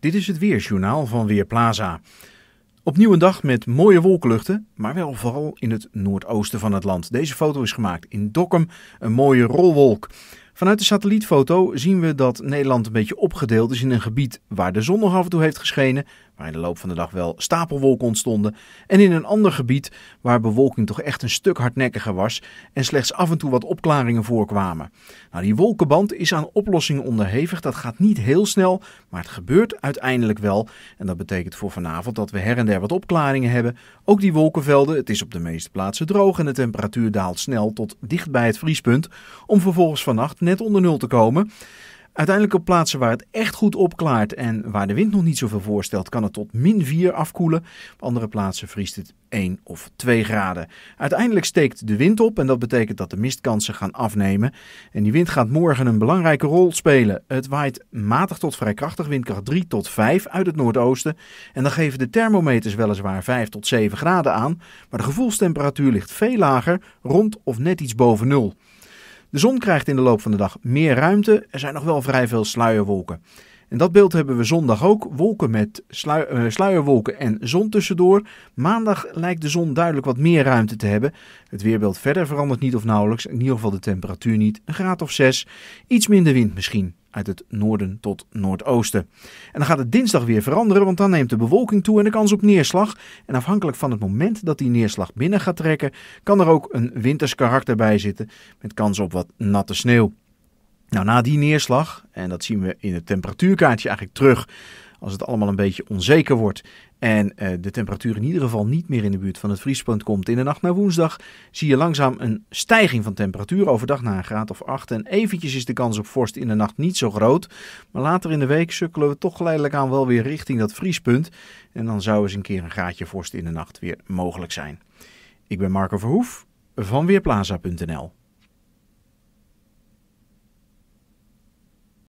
Dit is het weerjournaal van Weerplaza. Opnieuw een dag met mooie wolkenluchten, maar wel vooral in het noordoosten van het land. Deze foto is gemaakt in Dokkum, een mooie rolwolk. Vanuit de satellietfoto zien we dat Nederland een beetje opgedeeld is in een gebied waar de zon nog af en toe heeft geschenen, waar in de loop van de dag wel stapelwolken ontstonden, en in een ander gebied waar bewolking toch echt een stuk hardnekkiger was en slechts af en toe wat opklaringen voorkwamen. Nou, die wolkenband is aan oplossingen onderhevig, dat gaat niet heel snel, maar het gebeurt uiteindelijk wel. En dat betekent voor vanavond dat we her en der wat opklaringen hebben. Ook die wolkenvelden, het is op de meeste plaatsen droog en de temperatuur daalt snel tot dicht bij het vriespunt, om vervolgens vannacht net onder nul te komen. Uiteindelijk op plaatsen waar het echt goed opklaart en waar de wind nog niet zoveel voorstelt, kan het tot min 4 afkoelen. Op andere plaatsen vriest het 1 of 2 graden. Uiteindelijk steekt de wind op en dat betekent dat de mistkansen gaan afnemen. En die wind gaat morgen een belangrijke rol spelen. Het waait matig tot vrij krachtig, windkracht 3 tot 5 uit het noordoosten. En dan geven de thermometers weliswaar 5 tot 7 graden aan, maar de gevoelstemperatuur ligt veel lager, rond of net iets boven nul. De zon krijgt in de loop van de dag meer ruimte. Er zijn nog wel vrij veel sluierwolken. En dat beeld hebben we zondag ook. Wolken met eh, sluierwolken en zon tussendoor. Maandag lijkt de zon duidelijk wat meer ruimte te hebben. Het weerbeeld verder verandert niet of nauwelijks. In ieder geval de temperatuur niet. Een graad of zes. Iets minder wind misschien uit het noorden tot noordoosten. En dan gaat het dinsdag weer veranderen, want dan neemt de bewolking toe en de kans op neerslag. En afhankelijk van het moment dat die neerslag binnen gaat trekken, kan er ook een winters karakter bij zitten met kans op wat natte sneeuw. Nou, na die neerslag, en dat zien we in het temperatuurkaartje eigenlijk terug, als het allemaal een beetje onzeker wordt en eh, de temperatuur in ieder geval niet meer in de buurt van het vriespunt komt in de nacht naar woensdag, zie je langzaam een stijging van temperatuur overdag naar een graad of 8. En eventjes is de kans op vorst in de nacht niet zo groot, maar later in de week sukkelen we toch geleidelijk aan wel weer richting dat vriespunt. En dan zou eens een keer een graadje vorst in de nacht weer mogelijk zijn. Ik ben Marco Verhoef van Weerplaza.nl.